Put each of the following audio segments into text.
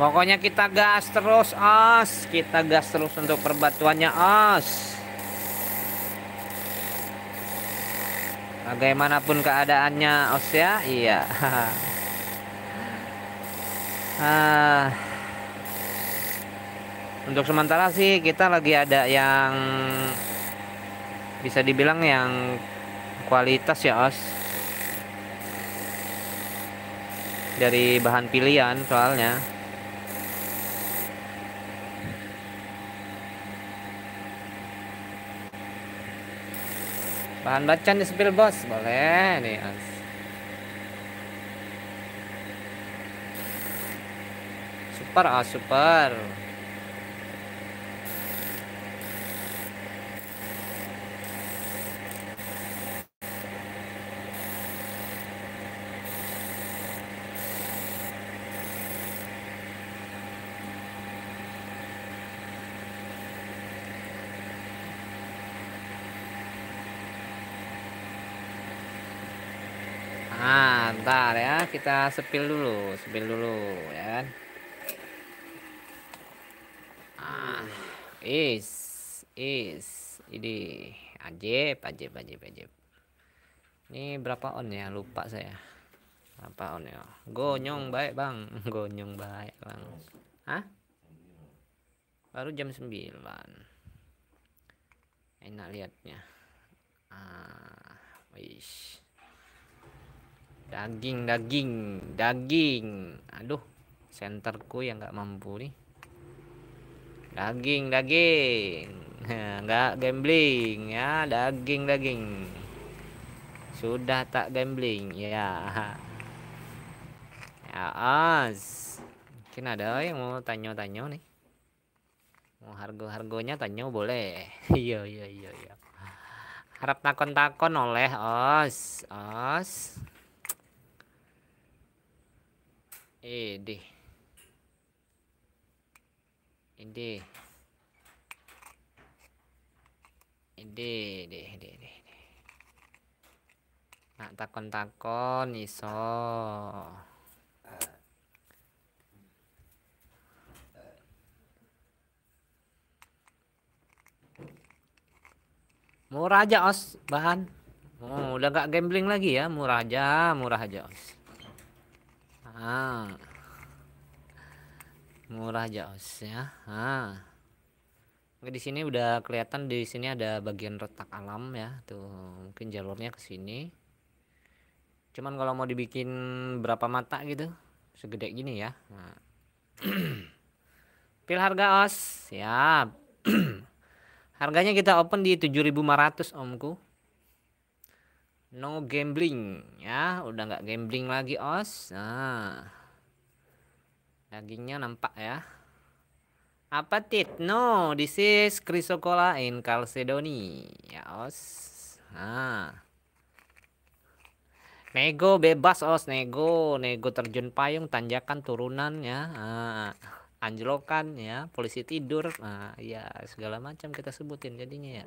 Pokoknya kita gas terus, Os. Kita gas terus untuk perbatuannya, Os. Bagaimanapun keadaannya, Os ya. Iya. ah. Untuk sementara sih kita lagi ada yang bisa dibilang yang kualitas ya, Os. dari bahan pilihan soalnya bahan bacan di spill bos boleh nih Ans super ah super nah ntar ya kita sepil dulu sepil dulu ya kan? ah is is ini ajib ajib ajib ajib ini berapa on ya lupa saya apa on ya gonyong baik bang gonyong baik bang Hah? baru jam 9 enak liatnya ah wish daging daging daging aduh senterku yang nggak mampu nih daging daging nggak gambling ya daging daging sudah tak gambling ya ya as mungkin ada yang mau tanya-tanya nih mau harga-harganya tanya boleh iya iya iya iya harap takon-takon oleh os os ED ini, deh, deh, deh, deh. nak takon-takon iso murah aja os bahan oh, udah gak gambling lagi ya murah aja murah aja os ah murah aja os ya ah Oke, di sini udah kelihatan di sini ada bagian retak alam ya tuh mungkin jalurnya ke sini cuman kalau mau dibikin berapa mata gitu segede gini ya nah. pil harga os siap harganya kita open di 7500 omku no gambling ya udah nggak gambling lagi os nah dagingnya nampak ya apa tit no this is chrysocola in calcedony ya os nah nego bebas os nego nego terjun payung tanjakan turunan ya nah, anjlokan ya polisi tidur nah, ya segala macam kita sebutin jadinya ya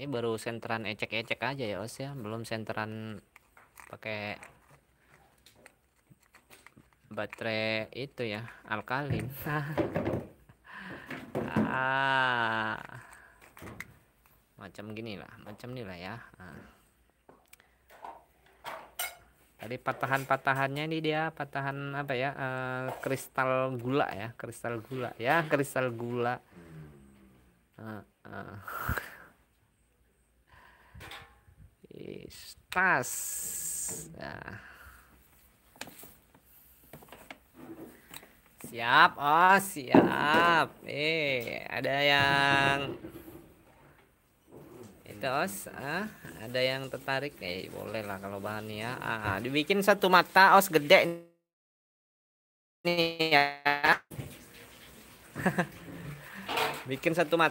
ini baru senteran ecek-ecek aja ya os ya belum senteran pakai baterai itu ya alkalin ah macam gini lah macam lah ya nah. tadi patahan-patahannya ini dia patahan apa ya e, kristal gula ya kristal gula ya kristal gula uh, nafas. Ah. Siap, oh siap. Eh, ada yang itu os, ah, ada yang tertarik? Eh, boleh lah kalau bahannya. Ah, dibikin satu mata os oh, gede nih ya. Bikin satu mata.